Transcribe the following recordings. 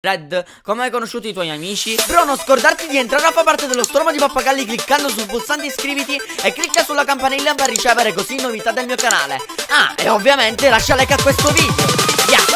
Red, come hai conosciuto i tuoi amici? Però non scordarti di entrare a far parte dello stormo di pappagalli cliccando sul pulsante iscriviti e clicca sulla campanella per ricevere così novità del mio canale. Ah, e ovviamente lascia like a questo video. Yeah.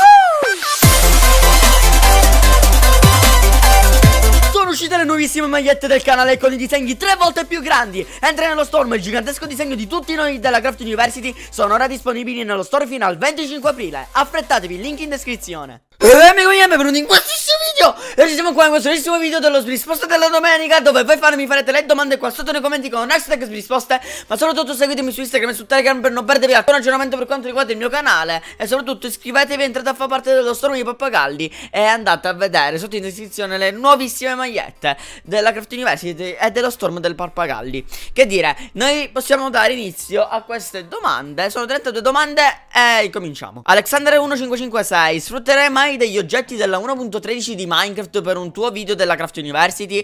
uscite le nuovissime magliette del canale con i disegni tre volte più grandi. Entra nello storm, il gigantesco disegno di tutti noi della Craft University sono ora disponibili nello store fino al 25 aprile. Affrettatevi, link in descrizione. E amico mio, benvenuti in questissimo video! E oggi siamo qua in questo bellissimo video dello risposta della domenica Dove voi fare, farete le domande qua sotto nei commenti con hashtag risposte Ma soprattutto seguitemi su Instagram e su Telegram per non perdervi alcun aggiornamento per quanto riguarda il mio canale E soprattutto iscrivetevi e entrate a far parte dello storm di pappagalli E andate a vedere sotto in descrizione le nuovissime magliette della Craft University e dello storm del pappagalli Che dire, noi possiamo dare inizio a queste domande Sono 32 domande e cominciamo. Alexander1556 Sfrutterai mai degli oggetti della 1.13 di Minecraft per un tuo video della Craft University?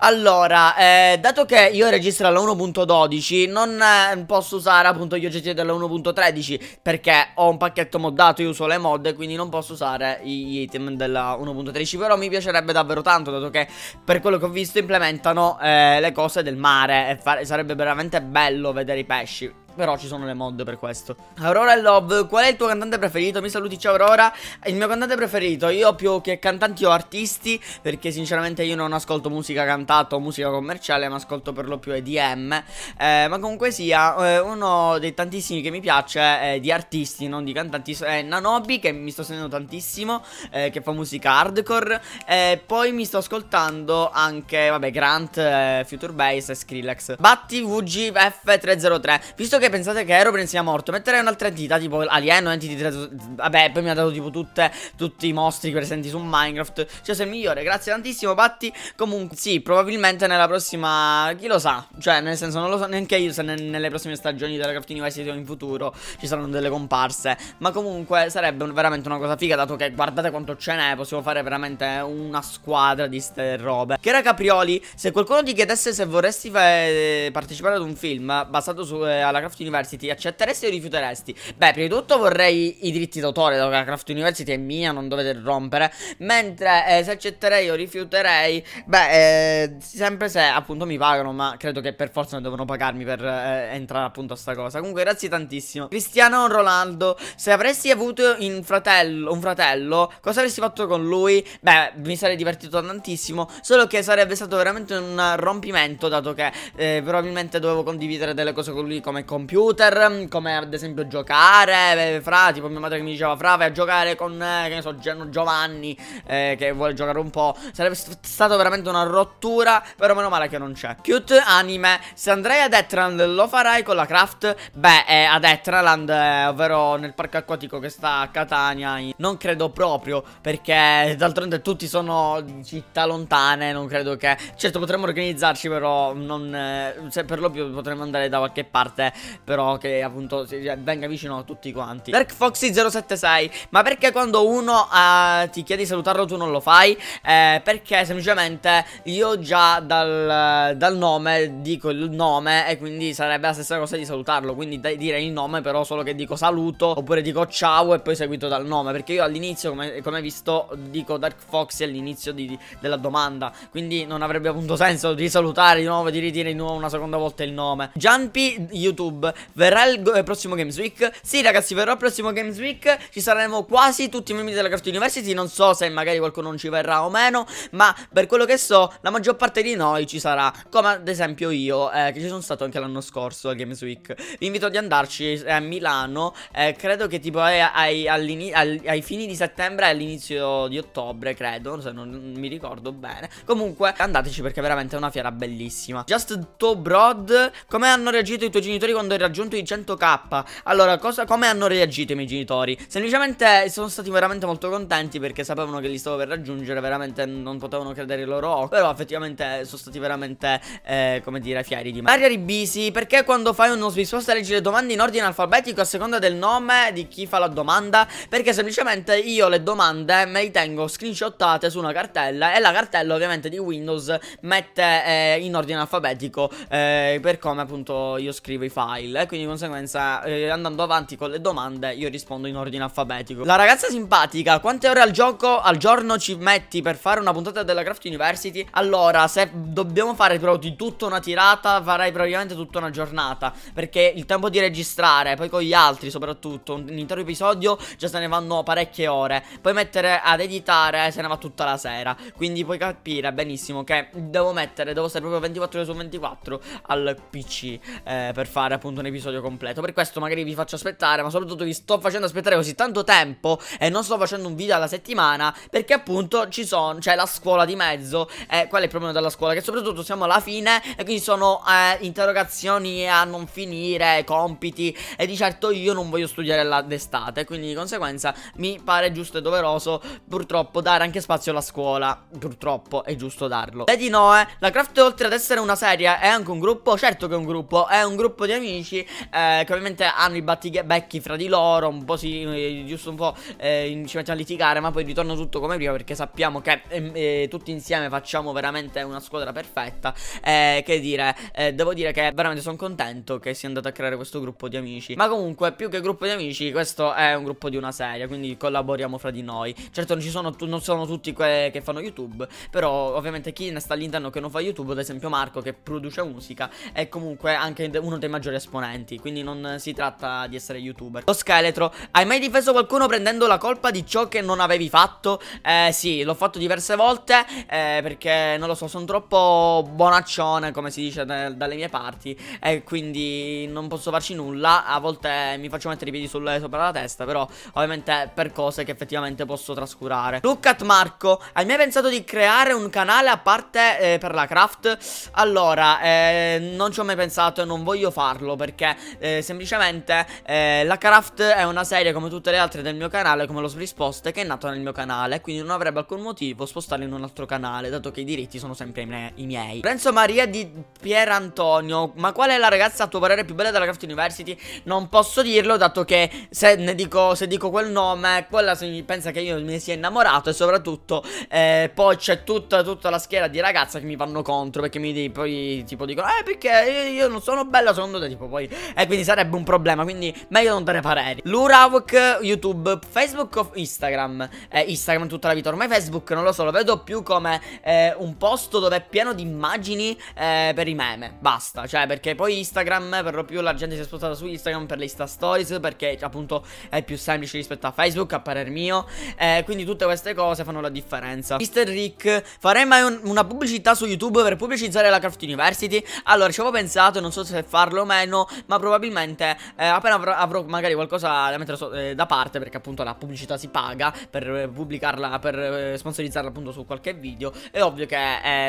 Allora, eh, dato che io registro la 1.12 Non eh, posso usare appunto gli oggetti della 1.13 Perché ho un pacchetto moddato, io uso le mod Quindi non posso usare gli item della 1.13 Però mi piacerebbe davvero tanto Dato che per quello che ho visto implementano eh, le cose del mare E sarebbe veramente bello vedere i pesci però ci sono le mod per questo Aurora Love, qual è il tuo cantante preferito? Mi saluti, ciao Aurora Il mio cantante preferito, io più che cantanti ho artisti Perché sinceramente io non ascolto musica cantata o musica commerciale Ma ascolto per lo più EDM eh, Ma comunque sia, eh, uno dei tantissimi che mi piace eh, Di artisti, non di cantanti È Nanobi, che mi sto sentendo tantissimo eh, Che fa musica hardcore E Poi mi sto ascoltando anche, vabbè, Grant, eh, Future Bass e Skrillex Batti VGF303 Visto che pensate che Aeroplane sia morto Metterei un'altra entità tipo Alien o entity 3 Vabbè poi mi ha dato tipo tutte, tutti i mostri presenti su Minecraft Cioè sei il migliore, grazie tantissimo Patti Comunque sì, probabilmente nella prossima, chi lo sa Cioè nel senso non lo so neanche io se ne, nelle prossime stagioni della Craft University o in futuro Ci saranno delle comparse Ma comunque sarebbe un, veramente una cosa figa Dato che guardate quanto ce n'è Possiamo fare veramente una squadra di ste robe Che era Caprioli, se qualcuno ti chiedesse se vorresti eh, partecipare ad un film Basato su, eh, alla Craft Minecraft University accetteresti o rifiuteresti? Beh, prima di tutto vorrei i diritti d'autore la Minecraft University è mia, non dovete rompere. Mentre eh, se accetterei o rifiuterei, beh, eh, sempre se appunto mi pagano, ma credo che per forza ne devono pagarmi per eh, entrare appunto a sta cosa. Comunque, grazie tantissimo. Cristiano Ronaldo, se avresti avuto un fratello, un fratello, cosa avresti fatto con lui? Beh, mi sarei divertito tantissimo, solo che sarebbe stato veramente un rompimento, dato che eh, probabilmente dovevo condividere delle cose con lui come con computer, come ad esempio giocare, eh, fra, tipo mia madre che mi diceva, fra, vai a giocare con, eh, che ne so, Giovanni, eh, che vuole giocare un po', sarebbe stata veramente una rottura, però meno male che non c'è. Cute anime, se andrai ad Etran lo farai con la craft? Beh, eh, ad Etraland, ovvero nel parco acquatico che sta a Catania, non credo proprio, perché d'altronde tutti sono città lontane, non credo che... Certo, potremmo organizzarci, però non... Eh, se per lo più potremmo andare da qualche parte però che appunto venga vicino a tutti quanti. Dark Foxy 076, ma perché quando uno eh, ti chiede di salutarlo tu non lo fai? Eh, perché semplicemente io già dal, dal, nome dico il nome e quindi sarebbe la stessa cosa di salutarlo, quindi dire il nome però solo che dico saluto oppure dico ciao e poi seguito dal nome, perché io all'inizio come, come visto dico Dark Foxy all'inizio della domanda, quindi non avrebbe appunto senso di salutare di nuovo, di ridire di nuovo una seconda volta il nome. Jumpy YouTube YouTube Verrà il, eh, prossimo Games Week Sì ragazzi verrà il prossimo Games Week Ci saremo quasi tutti i membri della Craft University Non so se magari qualcuno non ci verrà o meno Ma per quello che so la maggior parte di noi ci sarà Come ad esempio io eh, Che ci sono stato anche l'anno scorso a Games Week Vi invito ad andarci eh, a Milano eh, Credo che tipo eh, ai, ai, ai, ai fini di settembre e all'inizio di ottobre Credo se non mi ricordo bene Comunque andateci perché veramente è una fiera bellissima Just To Broad Come hanno reagito i tuoi genitori quando quando hai raggiunto i 100k. Allora, cosa, come hanno reagito i miei genitori? Semplicemente eh, sono stati veramente molto contenti perché sapevano che li stavo per raggiungere, veramente non potevano credere i loro occhi. Però effettivamente eh, sono stati veramente, eh, come dire, fieri di me. Maria Ribisi, perché quando fai uno risposta leggi le domande in ordine alfabetico a seconda del nome di chi fa la domanda? Perché semplicemente io le domande me le tengo screenshottate su una cartella e la cartella ovviamente di Windows mette eh, in ordine alfabetico eh, per come appunto io scrivo i file file, eh, quindi di conseguenza eh, andando avanti con le domande io rispondo in ordine alfabetico. La ragazza simpatica, quante ore al gioco al giorno ci metti per fare una puntata della Craft University? Allora, se dobbiamo fare però di tutta una tirata, farai probabilmente tutta una giornata, perché il tempo di registrare, poi con gli altri soprattutto, un, un intero episodio già se ne vanno parecchie ore, poi mettere ad editare se ne va tutta la sera, quindi puoi capire benissimo che devo mettere, devo stare proprio 24 ore su 24 al PC eh, per fare appunto appunto un episodio completo Per questo magari vi faccio aspettare Ma soprattutto vi sto facendo aspettare così tanto tempo E non sto facendo un video alla settimana Perché appunto ci sono C'è la scuola di mezzo E eh, qual è il problema della scuola? Che soprattutto siamo alla fine E quindi sono eh, interrogazioni a non finire Compiti E di certo io non voglio studiare d'estate Quindi di conseguenza mi pare giusto e doveroso Purtroppo dare anche spazio alla scuola Purtroppo è giusto darlo Vedi Noe eh, La Craft oltre ad essere una serie È anche un gruppo Certo che è un gruppo È un gruppo di amici amici eh, che ovviamente hanno i battibecchi fra di loro, un po' si, eh, giusto un po' eh, ci mettiamo a litigare, ma poi ritorno tutto come prima perché sappiamo che ehm, eh, tutti insieme facciamo veramente una squadra perfetta. Eh, che dire, eh, devo dire che veramente sono contento che sia andato a creare questo gruppo di amici. Ma comunque, più che gruppo di amici, questo è un gruppo di una serie, quindi collaboriamo fra di noi. Certo, non ci sono, non sono tutti que- che fanno YouTube, però ovviamente chi ne sta all'interno che non fa YouTube, ad esempio Marco che produce musica, è comunque anche uno dei maggiori esponenti Quindi non si tratta di essere youtuber Lo scheletro Hai mai difeso qualcuno prendendo la colpa di ciò che non avevi fatto? Eh sì, l'ho fatto diverse volte eh, Perché non lo so, sono troppo bonaccione come si dice dalle mie parti E eh, quindi non posso farci nulla A volte mi faccio mettere i piedi sulle, sopra la testa Però ovviamente per cose che effettivamente posso trascurare Look at Marco Hai mai pensato di creare un canale a parte eh, per la craft? Allora, eh, non ci ho mai pensato e non voglio farlo farlo perché eh, semplicemente eh, la craft è una serie come tutte le altre del mio canale, come lo Sprispost, che è nata nel mio canale, quindi non avrebbe alcun motivo spostarla in un altro canale, dato che i diritti sono sempre i, mie i miei. Renzo Maria di Pier Antonio, ma qual è la ragazza a tuo parere più bella della Craft University? Non posso dirlo, dato che se, dico, se dico quel nome, quella pensa che io mi sia innamorato e soprattutto eh, poi c'è tutta, tutta la schiera di ragazze che mi vanno contro perché mi poi tipo dicono eh perché io non sono bella secondo te tipo poi E eh, quindi sarebbe un problema Quindi meglio non dare pareri Luravok, YouTube, Facebook o Instagram eh, Instagram tutta la vita Ormai Facebook non lo so Lo vedo più come eh, un posto dove è pieno di immagini eh, per i meme Basta Cioè perché poi Instagram per lo più la gente si è spostata su Instagram per le Insta Stories Perché appunto è più semplice rispetto a Facebook a parer mio eh, Quindi tutte queste cose fanno la differenza Mister Rick farei mai un, una pubblicità su YouTube per pubblicizzare la Craft University Allora ci avevo pensato non so se farlo o meno meno Ma probabilmente eh, appena avrò, avrò, magari qualcosa da mettere so, eh, da parte Perché appunto la pubblicità si paga Per eh, pubblicarla, per eh, sponsorizzarla appunto su qualche video È ovvio che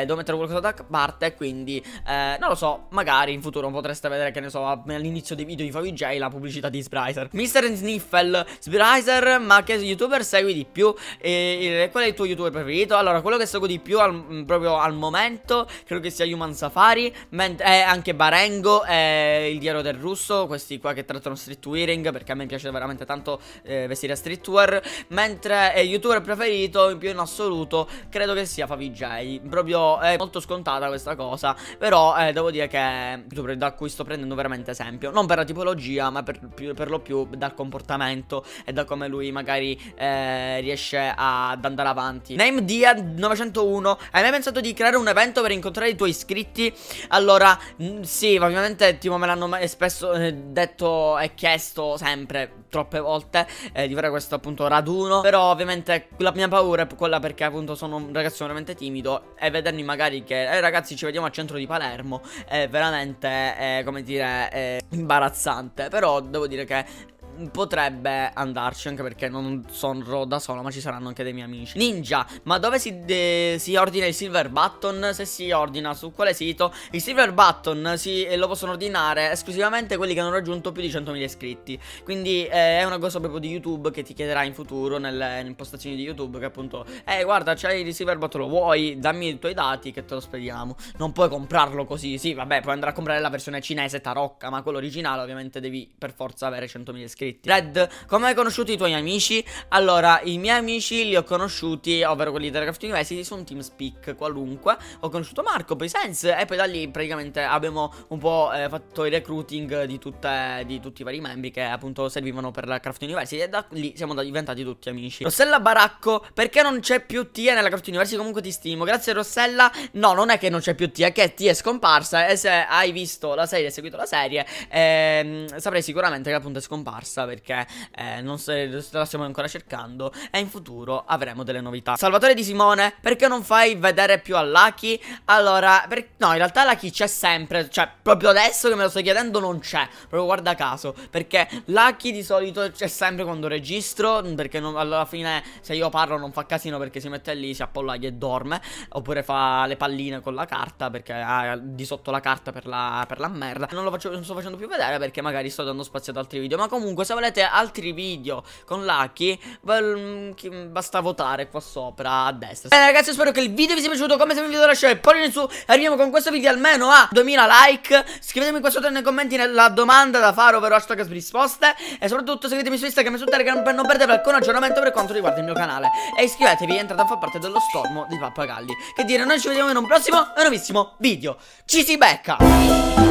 eh, devo mettere qualcosa da parte Quindi non lo so, magari in futuro potreste vedere che ne so All'inizio dei video di FaviJ la pubblicità di Sprizer Mr. Sniffle, Sprizer ma che youtuber segui di più? E, qual è il tuo youtuber preferito? Allora quello che seguo di più al, mm, proprio al momento Credo che sia Human Safari Mentre anche Barengo e il diario del russo, questi qua che trattano street wearing, perché a me piace veramente tanto eh, vestire a streetwear, mentre il youtuber preferito in più in assoluto credo che sia Favij, proprio è molto scontata questa cosa, però eh, devo dire che youtuber da cui sto prendendo veramente esempio, non per la tipologia, ma per, per lo più dal comportamento e da come lui magari eh, riesce ad andare avanti. Name Dia 901, hai mai pensato di creare un evento per incontrare i tuoi iscritti? Allora, sì, ovviamente tipo me l'hanno hanno mai, spesso eh, detto e chiesto sempre, troppe volte, eh, di fare questo appunto raduno. Però ovviamente la mia paura è quella perché appunto sono un ragazzo veramente timido e vedermi magari che, eh ragazzi ci vediamo al centro di Palermo, è veramente, eh, come dire, eh, imbarazzante. Però devo dire che potrebbe andarci anche perché non sono da solo ma ci saranno anche dei miei amici Ninja ma dove si, de, si ordina il silver button? Se si ordina su quale sito? Il silver button si, lo possono ordinare esclusivamente quelli che hanno raggiunto più di 100.000 iscritti Quindi eh, è una cosa proprio di YouTube che ti chiederà in futuro nelle impostazioni di YouTube che appunto Eh guarda c'hai il silver button lo vuoi? Dammi i tuoi dati che te lo spediamo Non puoi comprarlo così sì vabbè puoi andare a comprare la versione cinese tarocca ma quello originale ovviamente devi per forza avere 100.000 iscritti iscritti Red, come hai conosciuto i tuoi amici? Allora, i miei amici li ho conosciuti, ovvero quelli della Craft University, su un TeamSpeak qualunque Ho conosciuto Marco, poi Sense e poi da lì praticamente abbiamo un po' eh, fatto il recruiting di, tutte, di, tutti i vari membri che appunto servivano per la Craft University E da lì siamo diventati tutti amici Rossella Baracco, perché non c'è più Tia nella Craft University? Comunque ti stimo, grazie Rossella No, non è che non c'è più Tia, è che Tia è scomparsa E se hai visto la serie, hai seguito la serie, ehm, saprai sicuramente che appunto è scomparsa mossa perché eh, non se la stiamo ancora cercando e in futuro avremo delle novità. Salvatore di Simone, perché non fai vedere più a Lucky? Allora, per... no, in realtà Lucky c'è sempre, cioè proprio adesso che me lo sto chiedendo non c'è, proprio guarda caso, perché Lucky di solito c'è sempre quando registro, perché non, alla fine se io parlo non fa casino perché si mette lì, si appollaglia e dorme, oppure fa le palline con la carta perché ha di sotto la carta per la, per la merda. Non lo faccio, non sto facendo più vedere perché magari sto dando spazio ad altri video, ma comunque comunque se volete altri video con Lucky mm, Basta votare qua sopra a destra Bene ragazzi spero che il video vi sia piaciuto Come sempre vi video lasciare pollice in su Arriviamo con questo video almeno a 2000 like Scrivetemi qua sotto nei commenti la domanda da fare Ovvero hashtag risposte E soprattutto seguitemi su Instagram e su Telegram Per non perdere alcun aggiornamento per quanto riguarda il mio canale E iscrivetevi entrate a far parte dello stormo di Pappagalli Che dire noi ci vediamo in un prossimo e nuovissimo video Ci si becca